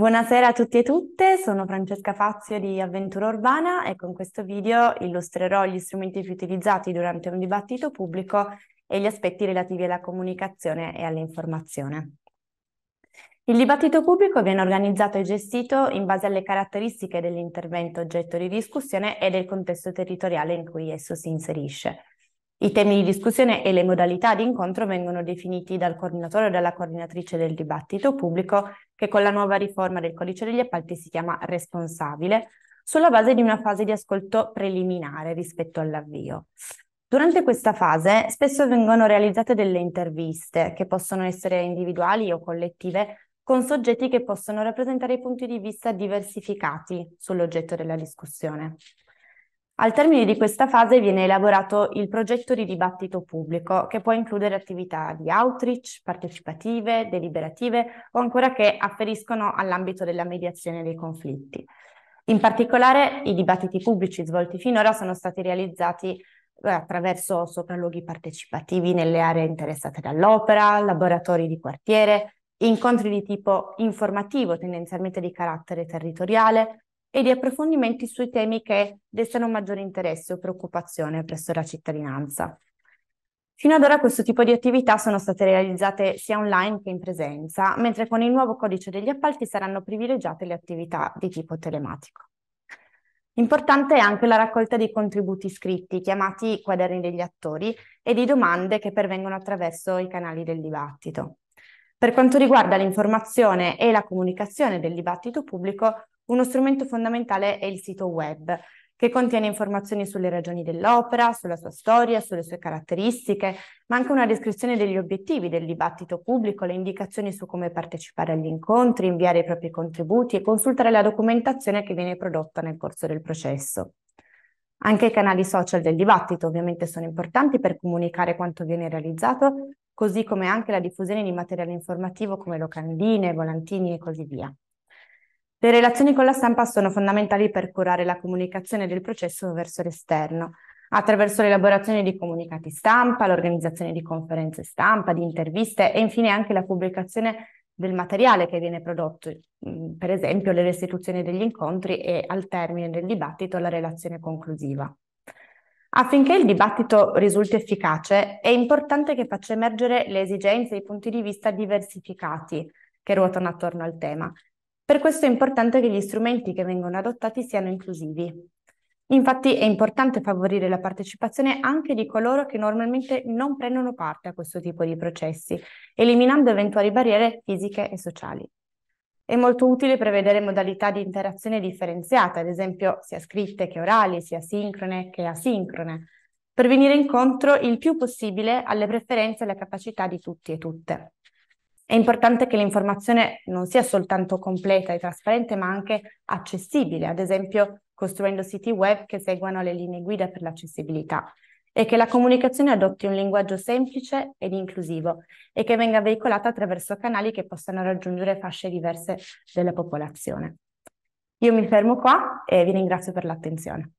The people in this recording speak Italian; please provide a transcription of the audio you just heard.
Buonasera a tutti e tutte, sono Francesca Fazio di Avventura Urbana e con questo video illustrerò gli strumenti più utilizzati durante un dibattito pubblico e gli aspetti relativi alla comunicazione e all'informazione. Il dibattito pubblico viene organizzato e gestito in base alle caratteristiche dell'intervento oggetto di discussione e del contesto territoriale in cui esso si inserisce. I temi di discussione e le modalità di incontro vengono definiti dal coordinatore o dalla coordinatrice del dibattito pubblico, che con la nuova riforma del codice degli appalti si chiama responsabile, sulla base di una fase di ascolto preliminare rispetto all'avvio. Durante questa fase spesso vengono realizzate delle interviste, che possono essere individuali o collettive, con soggetti che possono rappresentare punti di vista diversificati sull'oggetto della discussione. Al termine di questa fase viene elaborato il progetto di dibattito pubblico, che può includere attività di outreach, partecipative, deliberative o ancora che afferiscono all'ambito della mediazione dei conflitti. In particolare, i dibattiti pubblici svolti finora sono stati realizzati eh, attraverso sopralluoghi partecipativi nelle aree interessate dall'opera, laboratori di quartiere, incontri di tipo informativo, tendenzialmente di carattere territoriale, e di approfondimenti sui temi che destano maggiore interesse o preoccupazione presso la cittadinanza. Fino ad ora questo tipo di attività sono state realizzate sia online che in presenza, mentre con il nuovo codice degli appalti saranno privilegiate le attività di tipo telematico. Importante è anche la raccolta di contributi iscritti, chiamati quaderni degli attori, e di domande che pervengono attraverso i canali del dibattito. Per quanto riguarda l'informazione e la comunicazione del dibattito pubblico, uno strumento fondamentale è il sito web, che contiene informazioni sulle ragioni dell'opera, sulla sua storia, sulle sue caratteristiche, ma anche una descrizione degli obiettivi del dibattito pubblico, le indicazioni su come partecipare agli incontri, inviare i propri contributi e consultare la documentazione che viene prodotta nel corso del processo. Anche i canali social del dibattito ovviamente sono importanti per comunicare quanto viene realizzato, così come anche la diffusione di materiale informativo come locandine, volantini e così via. Le relazioni con la stampa sono fondamentali per curare la comunicazione del processo verso l'esterno, attraverso l'elaborazione di comunicati stampa, l'organizzazione di conferenze stampa, di interviste e infine anche la pubblicazione del materiale che viene prodotto, mm, per esempio le restituzioni degli incontri e al termine del dibattito la relazione conclusiva. Affinché il dibattito risulti efficace, è importante che faccia emergere le esigenze e i punti di vista diversificati che ruotano attorno al tema per questo è importante che gli strumenti che vengono adottati siano inclusivi. Infatti è importante favorire la partecipazione anche di coloro che normalmente non prendono parte a questo tipo di processi, eliminando eventuali barriere fisiche e sociali. È molto utile prevedere modalità di interazione differenziate, ad esempio sia scritte che orali, sia sincrone che asincrone, per venire incontro il più possibile alle preferenze e alle capacità di tutti e tutte. È importante che l'informazione non sia soltanto completa e trasparente, ma anche accessibile, ad esempio costruendo siti web che seguano le linee guida per l'accessibilità e che la comunicazione adotti un linguaggio semplice ed inclusivo e che venga veicolata attraverso canali che possano raggiungere fasce diverse della popolazione. Io mi fermo qua e vi ringrazio per l'attenzione.